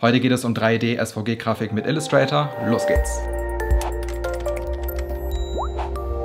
Heute geht es um 3D SVG-Grafik mit Illustrator. Los geht's!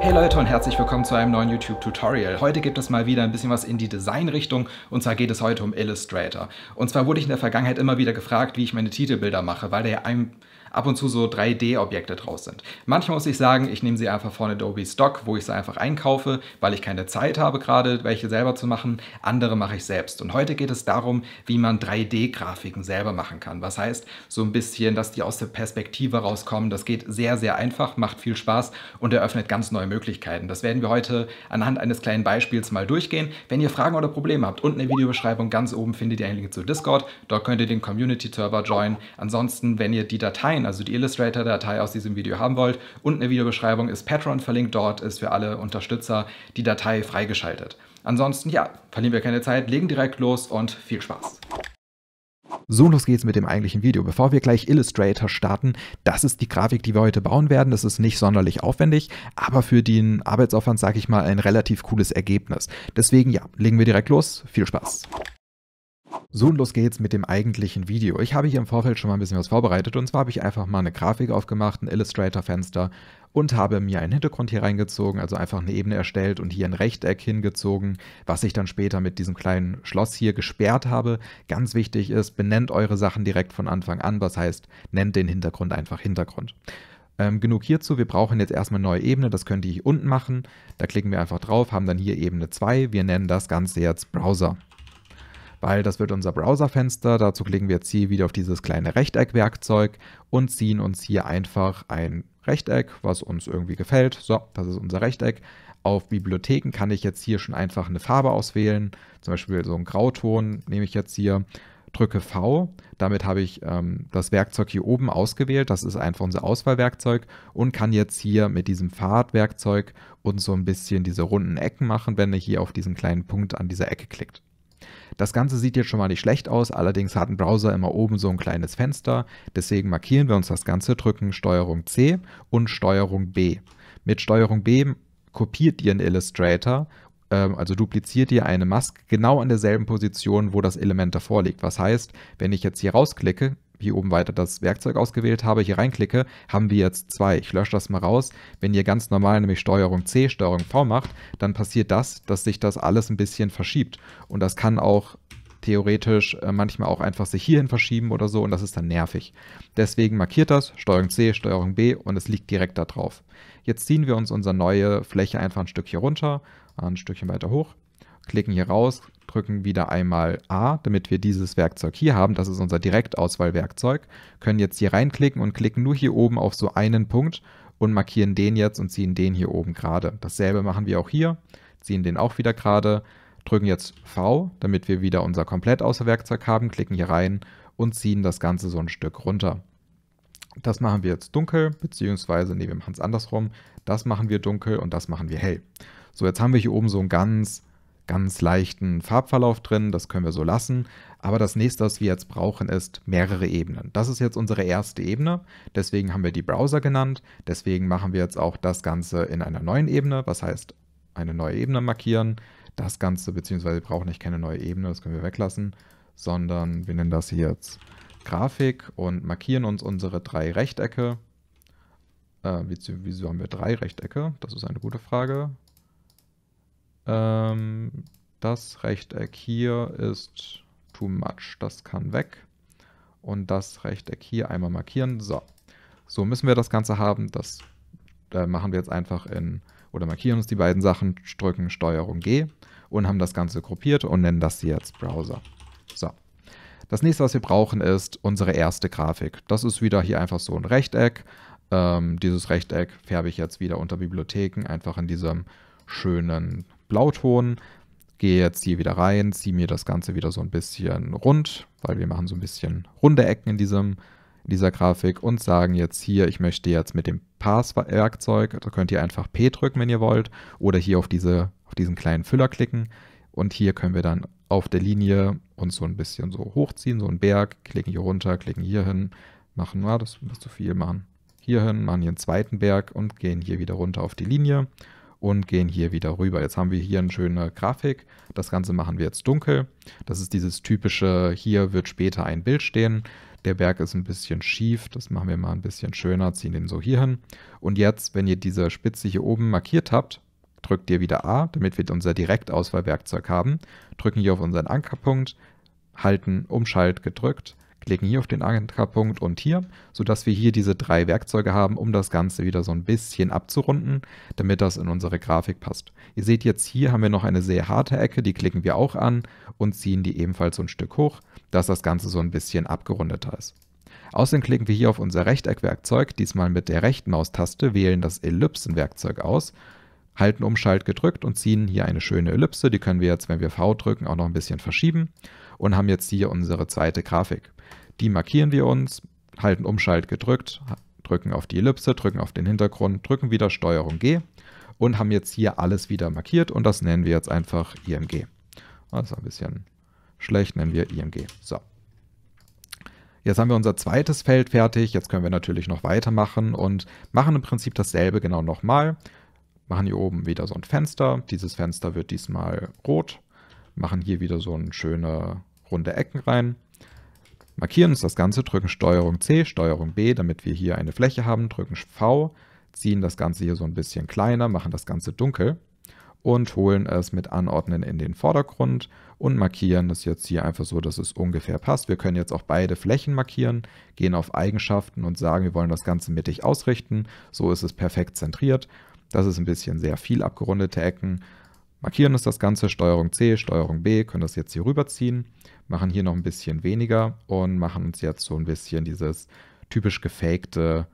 Hey Leute und herzlich willkommen zu einem neuen YouTube-Tutorial. Heute gibt es mal wieder ein bisschen was in die Designrichtung und zwar geht es heute um Illustrator. Und zwar wurde ich in der Vergangenheit immer wieder gefragt, wie ich meine Titelbilder mache, weil der ja ein ab und zu so 3D-Objekte draus sind. Manchmal muss ich sagen, ich nehme sie einfach von Adobe Stock, wo ich sie einfach einkaufe, weil ich keine Zeit habe gerade, welche selber zu machen. Andere mache ich selbst. Und heute geht es darum, wie man 3D-Grafiken selber machen kann. Was heißt, so ein bisschen, dass die aus der Perspektive rauskommen. Das geht sehr, sehr einfach, macht viel Spaß und eröffnet ganz neue Möglichkeiten. Das werden wir heute anhand eines kleinen Beispiels mal durchgehen. Wenn ihr Fragen oder Probleme habt, unten in der Videobeschreibung ganz oben findet ihr einen Link zu Discord. Dort könnt ihr den Community-Server joinen. Ansonsten, wenn ihr die Dateien Dateien, also die Illustrator-Datei aus diesem Video haben wollt. Unten in der Videobeschreibung ist Patreon verlinkt. Dort ist für alle Unterstützer die Datei freigeschaltet. Ansonsten, ja, verlieren wir keine Zeit, legen direkt los und viel Spaß. So, los geht's mit dem eigentlichen Video. Bevor wir gleich Illustrator starten, das ist die Grafik, die wir heute bauen werden. Das ist nicht sonderlich aufwendig, aber für den Arbeitsaufwand, sage ich mal, ein relativ cooles Ergebnis. Deswegen, ja, legen wir direkt los. Viel Spaß. So und los geht's mit dem eigentlichen Video. Ich habe hier im Vorfeld schon mal ein bisschen was vorbereitet und zwar habe ich einfach mal eine Grafik aufgemacht, ein Illustrator-Fenster und habe mir einen Hintergrund hier reingezogen, also einfach eine Ebene erstellt und hier ein Rechteck hingezogen, was ich dann später mit diesem kleinen Schloss hier gesperrt habe. Ganz wichtig ist, benennt eure Sachen direkt von Anfang an, was heißt, nennt den Hintergrund einfach Hintergrund. Ähm, genug hierzu, wir brauchen jetzt erstmal eine neue Ebene, das könnt ihr hier unten machen. Da klicken wir einfach drauf, haben dann hier Ebene 2, wir nennen das Ganze jetzt Browser weil das wird unser Browserfenster. Dazu klicken wir jetzt hier wieder auf dieses kleine Rechteck-Werkzeug und ziehen uns hier einfach ein Rechteck, was uns irgendwie gefällt. So, das ist unser Rechteck. Auf Bibliotheken kann ich jetzt hier schon einfach eine Farbe auswählen. Zum Beispiel so einen Grauton nehme ich jetzt hier drücke V. Damit habe ich ähm, das Werkzeug hier oben ausgewählt. Das ist einfach unser Auswahlwerkzeug und kann jetzt hier mit diesem Pfadwerkzeug uns so ein bisschen diese runden Ecken machen, wenn ihr hier auf diesen kleinen Punkt an dieser Ecke klickt. Das Ganze sieht jetzt schon mal nicht schlecht aus, allerdings hat ein Browser immer oben so ein kleines Fenster. Deswegen markieren wir uns das Ganze, drücken STRG C und STRG B. Mit STRG B kopiert ihr in Illustrator ähm, also dupliziert ihr eine Maske genau an derselben Position, wo das Element davor liegt. Was heißt, wenn ich jetzt hier rausklicke, hier oben weiter das Werkzeug ausgewählt habe, hier reinklicke, haben wir jetzt zwei. Ich lösche das mal raus. Wenn ihr ganz normal nämlich Steuerung C, Steuerung V macht, dann passiert das, dass sich das alles ein bisschen verschiebt. Und das kann auch theoretisch äh, manchmal auch einfach sich hierhin verschieben oder so und das ist dann nervig. Deswegen markiert das Steuerung C, Steuerung B und es liegt direkt da drauf. Jetzt ziehen wir uns unsere neue Fläche einfach ein Stück hier runter, ein Stückchen weiter hoch klicken hier raus, drücken wieder einmal A, damit wir dieses Werkzeug hier haben. Das ist unser Direktauswahlwerkzeug. Können jetzt hier reinklicken und klicken nur hier oben auf so einen Punkt und markieren den jetzt und ziehen den hier oben gerade. Dasselbe machen wir auch hier, ziehen den auch wieder gerade, drücken jetzt V, damit wir wieder unser Komplettauswahlwerkzeug haben, klicken hier rein und ziehen das Ganze so ein Stück runter. Das machen wir jetzt dunkel, beziehungsweise, nee, wir machen es andersrum. Das machen wir dunkel und das machen wir hell. So, jetzt haben wir hier oben so ein ganz ganz leichten Farbverlauf drin, das können wir so lassen. Aber das nächste, was wir jetzt brauchen, ist mehrere Ebenen. Das ist jetzt unsere erste Ebene, deswegen haben wir die Browser genannt, deswegen machen wir jetzt auch das Ganze in einer neuen Ebene, was heißt eine neue Ebene markieren. Das Ganze, beziehungsweise wir brauchen nicht keine neue Ebene, das können wir weglassen, sondern wir nennen das hier jetzt Grafik und markieren uns unsere drei Rechtecke. Äh, wieso haben wir drei Rechtecke? Das ist eine gute Frage. Ähm, das Rechteck hier ist too much. Das kann weg. Und das Rechteck hier einmal markieren. So. So müssen wir das Ganze haben. Das äh, machen wir jetzt einfach in, oder markieren uns die beiden Sachen, drücken STRG und haben das Ganze gruppiert und nennen das jetzt Browser. So. Das nächste, was wir brauchen, ist unsere erste Grafik. Das ist wieder hier einfach so ein Rechteck. Ähm, dieses Rechteck färbe ich jetzt wieder unter Bibliotheken, einfach in diesem schönen Blauton, gehe jetzt hier wieder rein, ziehe mir das Ganze wieder so ein bisschen rund, weil wir machen so ein bisschen runde Ecken in, diesem, in dieser Grafik und sagen jetzt hier, ich möchte jetzt mit dem Pass-Werkzeug, da könnt ihr einfach P drücken, wenn ihr wollt, oder hier auf, diese, auf diesen kleinen Füller klicken und hier können wir dann auf der Linie uns so ein bisschen so hochziehen, so einen Berg, klicken hier runter, klicken hier hin, machen, ah, das ist zu viel, machen hier hin, machen hier einen zweiten Berg und gehen hier wieder runter auf die Linie und gehen hier wieder rüber. Jetzt haben wir hier eine schöne Grafik. Das Ganze machen wir jetzt dunkel. Das ist dieses typische, hier wird später ein Bild stehen. Der Berg ist ein bisschen schief, das machen wir mal ein bisschen schöner, ziehen den so hier hin. Und jetzt, wenn ihr diese Spitze hier oben markiert habt, drückt ihr wieder A, damit wir unser Direktauswahlwerkzeug haben, drücken hier auf unseren Ankerpunkt, halten Umschalt gedrückt klicken hier auf den Ankerpunkt und hier, sodass wir hier diese drei Werkzeuge haben, um das Ganze wieder so ein bisschen abzurunden, damit das in unsere Grafik passt. Ihr seht jetzt, hier haben wir noch eine sehr harte Ecke, die klicken wir auch an und ziehen die ebenfalls so ein Stück hoch, dass das Ganze so ein bisschen abgerundeter ist. Außerdem klicken wir hier auf unser Rechteckwerkzeug, diesmal mit der rechten Maustaste, wählen das Ellipsenwerkzeug aus, halten Umschalt gedrückt und ziehen hier eine schöne Ellipse. Die können wir jetzt, wenn wir V drücken, auch noch ein bisschen verschieben und haben jetzt hier unsere zweite Grafik. Die markieren wir uns, halten Umschalt gedrückt, drücken auf die Ellipse, drücken auf den Hintergrund, drücken wieder Steuerung G und haben jetzt hier alles wieder markiert und das nennen wir jetzt einfach IMG. Also ah, ein bisschen schlecht, nennen wir IMG. So. Jetzt haben wir unser zweites Feld fertig, jetzt können wir natürlich noch weitermachen und machen im Prinzip dasselbe genau nochmal. Machen hier oben wieder so ein Fenster, dieses Fenster wird diesmal rot, machen hier wieder so ein schöner runde Ecken rein. Markieren uns das Ganze, drücken Steuerung C, Steuerung B, damit wir hier eine Fläche haben, drücken V, ziehen das Ganze hier so ein bisschen kleiner, machen das Ganze dunkel und holen es mit Anordnen in den Vordergrund und markieren das jetzt hier einfach so, dass es ungefähr passt. Wir können jetzt auch beide Flächen markieren, gehen auf Eigenschaften und sagen, wir wollen das Ganze mittig ausrichten. So ist es perfekt zentriert. Das ist ein bisschen sehr viel abgerundete Ecken. Markieren ist das Ganze, Steuerung C, Steuerung B, können das jetzt hier rüberziehen, machen hier noch ein bisschen weniger und machen uns jetzt so ein bisschen dieses typisch gefakte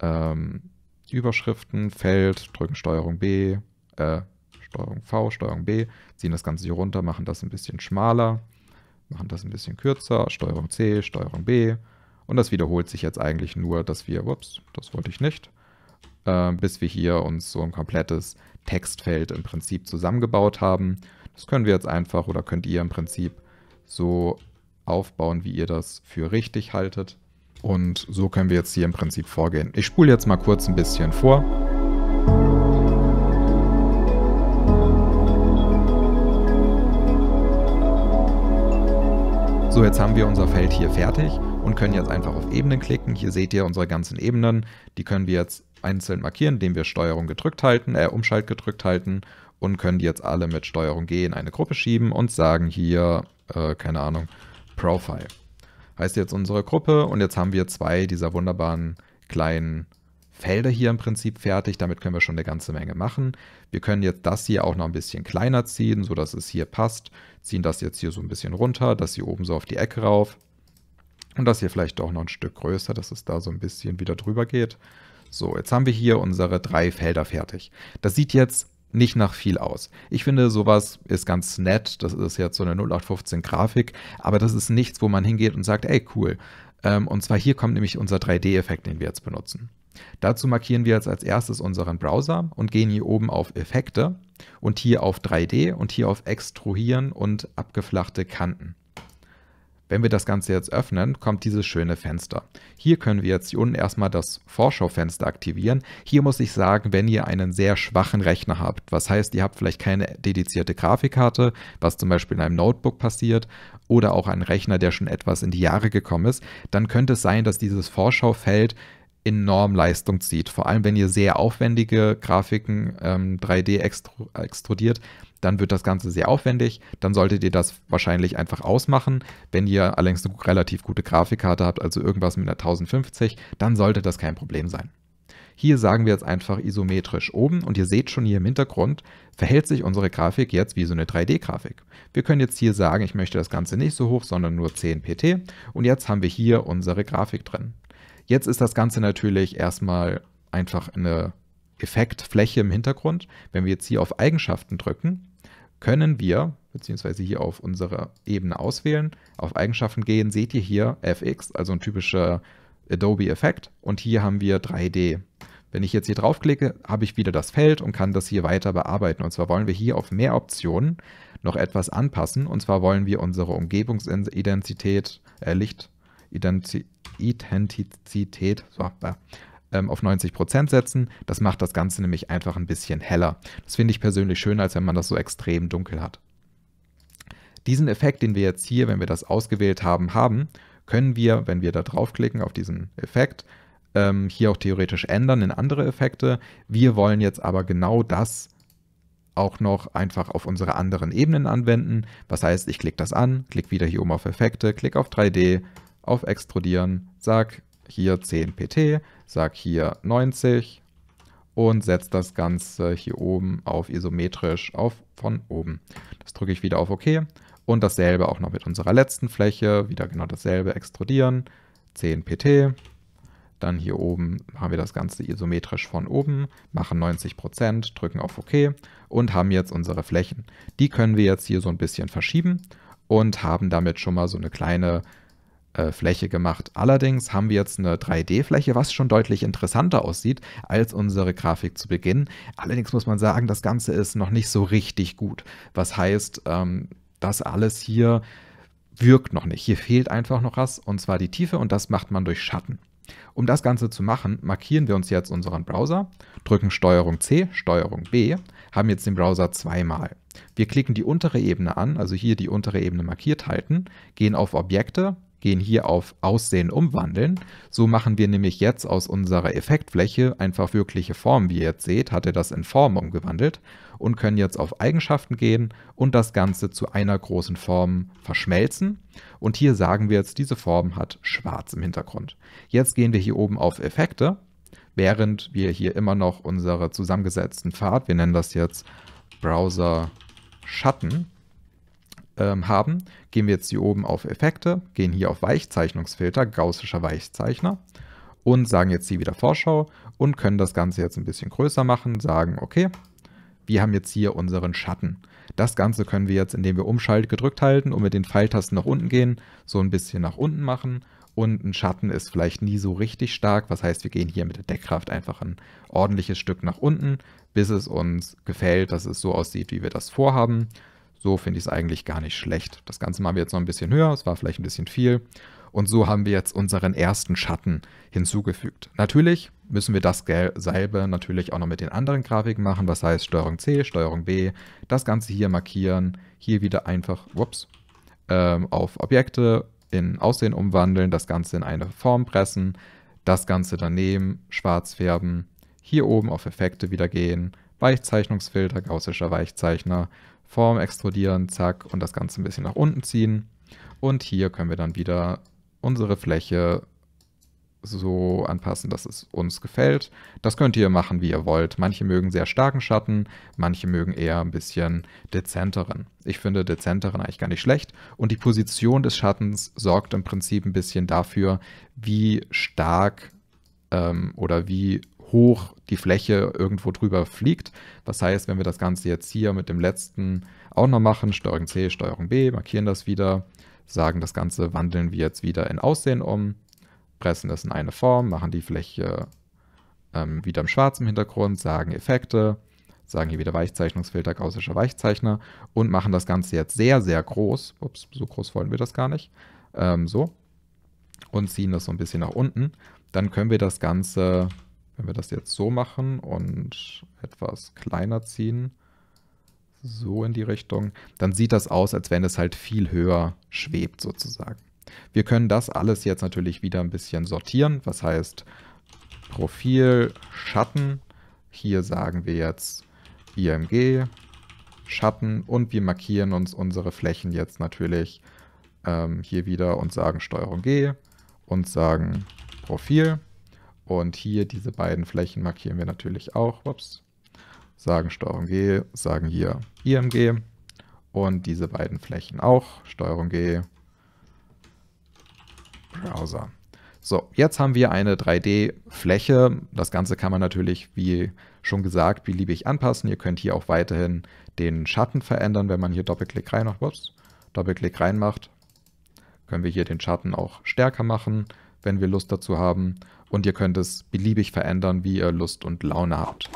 ähm, Überschriften, drücken Steuerung B, äh, Steuerung V, Steuerung B, ziehen das Ganze hier runter, machen das ein bisschen schmaler, machen das ein bisschen kürzer, Steuerung C, Steuerung B. Und das wiederholt sich jetzt eigentlich nur, dass wir, ups, das wollte ich nicht, äh, bis wir hier uns so ein komplettes Textfeld im Prinzip zusammengebaut haben. Das können wir jetzt einfach oder könnt ihr im Prinzip so aufbauen, wie ihr das für richtig haltet. Und so können wir jetzt hier im Prinzip vorgehen. Ich spule jetzt mal kurz ein bisschen vor. So, jetzt haben wir unser Feld hier fertig und können jetzt einfach auf Ebenen klicken. Hier seht ihr unsere ganzen Ebenen. Die können wir jetzt einzeln markieren, indem wir Steuerung gedrückt halten, äh, Umschalt gedrückt halten und können die jetzt alle mit Steuerung G in eine Gruppe schieben und sagen hier, äh, keine Ahnung, Profile. Heißt jetzt unsere Gruppe und jetzt haben wir zwei dieser wunderbaren kleinen Felder hier im Prinzip fertig. Damit können wir schon eine ganze Menge machen. Wir können jetzt das hier auch noch ein bisschen kleiner ziehen, sodass es hier passt. Ziehen das jetzt hier so ein bisschen runter, das hier oben so auf die Ecke rauf. Und das hier vielleicht doch noch ein Stück größer, dass es da so ein bisschen wieder drüber geht. So, jetzt haben wir hier unsere drei Felder fertig. Das sieht jetzt nicht nach viel aus. Ich finde, sowas ist ganz nett. Das ist jetzt so eine 0815 Grafik, aber das ist nichts, wo man hingeht und sagt, ey, cool. Ähm, und zwar hier kommt nämlich unser 3D-Effekt, den wir jetzt benutzen. Dazu markieren wir jetzt als erstes unseren Browser und gehen hier oben auf Effekte und hier auf 3D und hier auf Extruhieren und abgeflachte Kanten. Wenn wir das Ganze jetzt öffnen, kommt dieses schöne Fenster. Hier können wir jetzt hier unten erstmal das Vorschaufenster aktivieren. Hier muss ich sagen, wenn ihr einen sehr schwachen Rechner habt, was heißt, ihr habt vielleicht keine dedizierte Grafikkarte, was zum Beispiel in einem Notebook passiert, oder auch einen Rechner, der schon etwas in die Jahre gekommen ist, dann könnte es sein, dass dieses Vorschaufeld enorm Leistung zieht. Vor allem, wenn ihr sehr aufwendige Grafiken ähm, 3D extrudiert, dann wird das Ganze sehr aufwendig. Dann solltet ihr das wahrscheinlich einfach ausmachen. Wenn ihr allerdings eine relativ gute Grafikkarte habt, also irgendwas mit einer 1050, dann sollte das kein Problem sein. Hier sagen wir jetzt einfach isometrisch oben und ihr seht schon hier im Hintergrund, verhält sich unsere Grafik jetzt wie so eine 3D-Grafik. Wir können jetzt hier sagen, ich möchte das Ganze nicht so hoch, sondern nur 10 PT und jetzt haben wir hier unsere Grafik drin. Jetzt ist das Ganze natürlich erstmal einfach eine Effektfläche im Hintergrund. Wenn wir jetzt hier auf Eigenschaften drücken, können wir, beziehungsweise hier auf unsere Ebene auswählen, auf Eigenschaften gehen, seht ihr hier FX, also ein typischer Adobe-Effekt. Und hier haben wir 3D. Wenn ich jetzt hier draufklicke, habe ich wieder das Feld und kann das hier weiter bearbeiten. Und zwar wollen wir hier auf mehr Optionen noch etwas anpassen. Und zwar wollen wir unsere Umgebungsidentität, äh, Lichtidentität, so, ähm, auf 90 setzen. Das macht das Ganze nämlich einfach ein bisschen heller. Das finde ich persönlich schön, als wenn man das so extrem dunkel hat. Diesen Effekt, den wir jetzt hier, wenn wir das ausgewählt haben, haben, können wir, wenn wir da draufklicken auf diesen Effekt, ähm, hier auch theoretisch ändern in andere Effekte. Wir wollen jetzt aber genau das auch noch einfach auf unsere anderen Ebenen anwenden. Was heißt, ich klicke das an, klicke wieder hier oben auf Effekte, klicke auf 3D, auf Extrudieren, sag hier 10 PT, sag hier 90 und setze das Ganze hier oben auf isometrisch auf von oben. Das drücke ich wieder auf OK und dasselbe auch noch mit unserer letzten Fläche, wieder genau dasselbe extrudieren, 10 PT, dann hier oben haben wir das Ganze isometrisch von oben, machen 90%, drücken auf OK und haben jetzt unsere Flächen. Die können wir jetzt hier so ein bisschen verschieben und haben damit schon mal so eine kleine äh, Fläche gemacht. Allerdings haben wir jetzt eine 3D-Fläche, was schon deutlich interessanter aussieht als unsere Grafik zu Beginn. Allerdings muss man sagen, das Ganze ist noch nicht so richtig gut. Was heißt, ähm, das alles hier wirkt noch nicht. Hier fehlt einfach noch was, und zwar die Tiefe, und das macht man durch Schatten. Um das Ganze zu machen, markieren wir uns jetzt unseren Browser, drücken Steuerung C, Steuerung B, haben jetzt den Browser zweimal. Wir klicken die untere Ebene an, also hier die untere Ebene markiert halten, gehen auf Objekte, gehen hier auf Aussehen umwandeln. So machen wir nämlich jetzt aus unserer Effektfläche einfach wirkliche Formen. wie ihr jetzt seht, hat er das in Form umgewandelt und können jetzt auf Eigenschaften gehen und das Ganze zu einer großen Form verschmelzen. Und hier sagen wir jetzt, diese Form hat schwarz im Hintergrund. Jetzt gehen wir hier oben auf Effekte, während wir hier immer noch unsere zusammengesetzten Pfad, wir nennen das jetzt Browser Schatten, ähm, haben, gehen wir jetzt hier oben auf Effekte, gehen hier auf Weichzeichnungsfilter, gaussischer Weichzeichner und sagen jetzt hier wieder Vorschau und können das Ganze jetzt ein bisschen größer machen, sagen, okay, wir haben jetzt hier unseren Schatten. Das Ganze können wir jetzt, indem wir Umschalt gedrückt halten und mit den Pfeiltasten nach unten gehen, so ein bisschen nach unten machen. Und ein Schatten ist vielleicht nie so richtig stark. Was heißt, wir gehen hier mit der Deckkraft einfach ein ordentliches Stück nach unten, bis es uns gefällt, dass es so aussieht, wie wir das vorhaben. So finde ich es eigentlich gar nicht schlecht. Das Ganze machen wir jetzt noch ein bisschen höher, es war vielleicht ein bisschen viel. Und so haben wir jetzt unseren ersten Schatten hinzugefügt. Natürlich müssen wir dasselbe natürlich auch noch mit den anderen Grafiken machen. Was heißt Steuerung C, Steuerung B, das Ganze hier markieren, hier wieder einfach, whoops, ähm, auf Objekte in Aussehen umwandeln, das Ganze in eine Form pressen, das Ganze daneben schwarz färben, hier oben auf Effekte wieder gehen, Weichzeichnungsfilter, gaussischer Weichzeichner, Form extrudieren, zack, und das Ganze ein bisschen nach unten ziehen. Und hier können wir dann wieder unsere Fläche so anpassen, dass es uns gefällt. Das könnt ihr machen, wie ihr wollt. Manche mögen sehr starken Schatten, manche mögen eher ein bisschen dezenteren. Ich finde dezenteren eigentlich gar nicht schlecht. Und die Position des Schattens sorgt im Prinzip ein bisschen dafür, wie stark ähm, oder wie hoch die Fläche irgendwo drüber fliegt. Das heißt, wenn wir das Ganze jetzt hier mit dem letzten auch noch machen, Steuerung C, Steuerung B, markieren das wieder, sagen das Ganze wandeln wir jetzt wieder in Aussehen um, pressen das in eine Form, machen die Fläche ähm, wieder im schwarzen Hintergrund, sagen Effekte, sagen hier wieder Weichzeichnungsfilter, gaussischer Weichzeichner und machen das Ganze jetzt sehr, sehr groß. Ups, so groß wollen wir das gar nicht. Ähm, so. Und ziehen das so ein bisschen nach unten. Dann können wir das Ganze wenn wir das jetzt so machen und etwas kleiner ziehen, so in die Richtung, dann sieht das aus, als wenn es halt viel höher schwebt sozusagen. Wir können das alles jetzt natürlich wieder ein bisschen sortieren, was heißt Profil, Schatten. Hier sagen wir jetzt IMG, Schatten und wir markieren uns unsere Flächen jetzt natürlich ähm, hier wieder und sagen STRG und sagen Profil. Und hier diese beiden Flächen markieren wir natürlich auch. Ups. Sagen STRG, sagen hier IMG. Und diese beiden Flächen auch. STRG, Browser. So, jetzt haben wir eine 3D-Fläche. Das Ganze kann man natürlich, wie schon gesagt, beliebig anpassen. Ihr könnt hier auch weiterhin den Schatten verändern, wenn man hier Doppelklick rein macht. Ups, Doppelklick rein macht, können wir hier den Schatten auch stärker machen, wenn wir Lust dazu haben und ihr könnt es beliebig verändern, wie ihr Lust und Laune habt.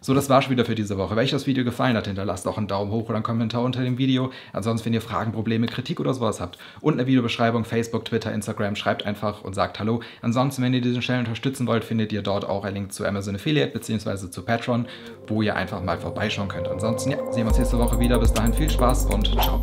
So, das war's schon wieder für diese Woche. Wenn euch das Video gefallen hat, hinterlasst auch einen Daumen hoch oder einen Kommentar unter dem Video. Ansonsten, wenn ihr Fragen, Probleme, Kritik oder sowas habt, unten in der Videobeschreibung, Facebook, Twitter, Instagram, schreibt einfach und sagt Hallo. Ansonsten, wenn ihr diesen Channel unterstützen wollt, findet ihr dort auch einen Link zu Amazon Affiliate bzw. zu Patreon, wo ihr einfach mal vorbeischauen könnt. Ansonsten, ja, sehen wir uns nächste Woche wieder. Bis dahin viel Spaß und ciao.